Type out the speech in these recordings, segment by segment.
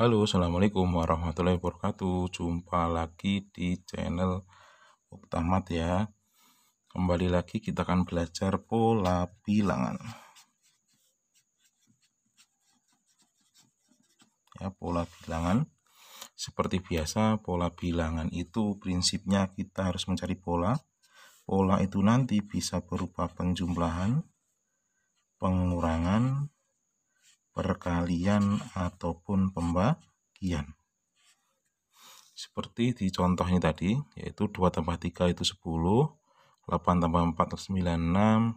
Halo, Assalamualaikum warahmatullahi wabarakatuh. Jumpa lagi di channel Uktamat ya. Kembali lagi kita akan belajar pola bilangan. Ya, pola bilangan. Seperti biasa, pola bilangan itu prinsipnya kita harus mencari pola. Pola itu nanti bisa berupa penjumlahan, pengurangan, perkalian ataupun pembagian. Seperti di contohnya tadi, yaitu 2 tambah 3 itu 10, 8 tambah 4 96,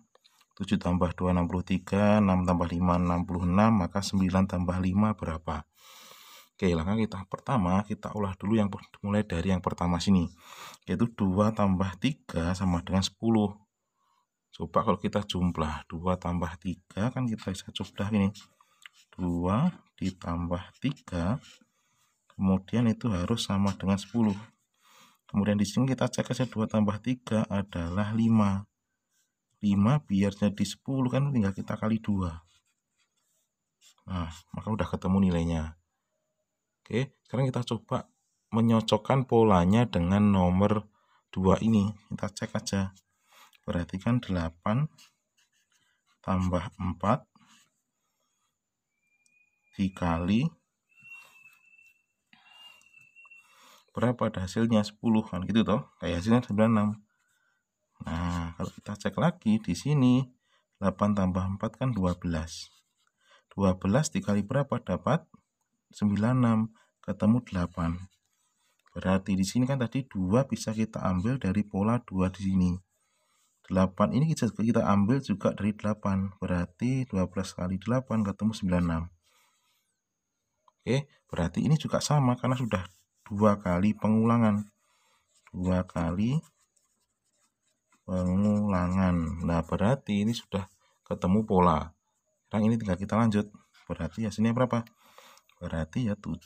7 tambah 2 63, 6 tambah 5 66, maka 9 tambah 5 berapa? Oke, langkah kan kita pertama, kita olah dulu yang mulai dari yang pertama sini, yaitu 2 tambah 3 sama dengan 10. Coba kalau kita jumlah, 2 tambah 3 kan kita bisa jumlah ini, 2 ditambah 3 kemudian itu harus sama dengan 10 kemudian di sini kita cek aja 2 tambah 3 adalah 5 5 biar jadi 10 kan tinggal kita kali 2 nah maka udah ketemu nilainya oke sekarang kita coba menyocokkan polanya dengan nomor 2 ini kita cek aja perhatikan 8 tambah 4 dikali berapa ada hasilnya 10 kan gitu toh kayak hasilnya 96 nah kalau kita cek lagi di sini 8 tambah 4 kan 12 12 dikali berapa dapat 96 ketemu 8 Berarti di sini kan tadi 2 bisa kita ambil dari pola 2 di sini. 8 ini kita, kita ambil juga dari 8. Berarti 12 kali 8 ketemu 96. Oke, eh, berarti ini juga sama karena sudah dua kali pengulangan. Dua kali pengulangan. Nah, berarti ini sudah ketemu pola. Sekarang ini tinggal kita lanjut. Berarti hasilnya berapa? Berarti ya 7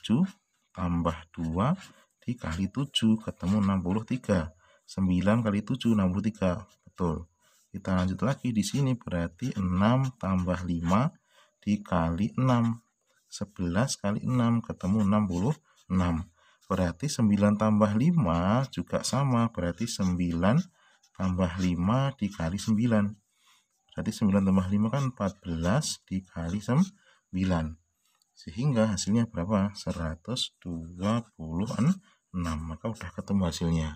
tambah 2 dikali 7 ketemu 63. 9 kali 7 63. Betul. Kita lanjut lagi di sini berarti 6 tambah 5 dikali 6 11 kali 6 ketemu 66. Berarti 9 tambah 5 juga sama. Berarti 9 tambah 5 dikali 9. Berarti 9 tambah 5 kan 14 dikali 9. Sehingga hasilnya berapa? 126. Maka udah ketemu hasilnya.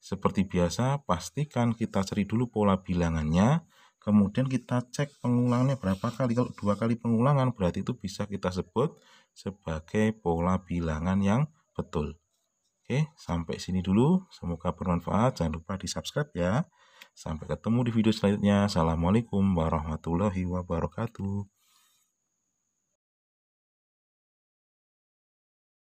Seperti biasa, pastikan kita cari dulu pola bilangannya kemudian kita cek pengulangannya berapa kali kalau dua kali pengulangan berarti itu bisa kita sebut sebagai pola bilangan yang betul oke sampai sini dulu semoga bermanfaat jangan lupa di subscribe ya sampai ketemu di video selanjutnya assalamualaikum warahmatullahi wabarakatuh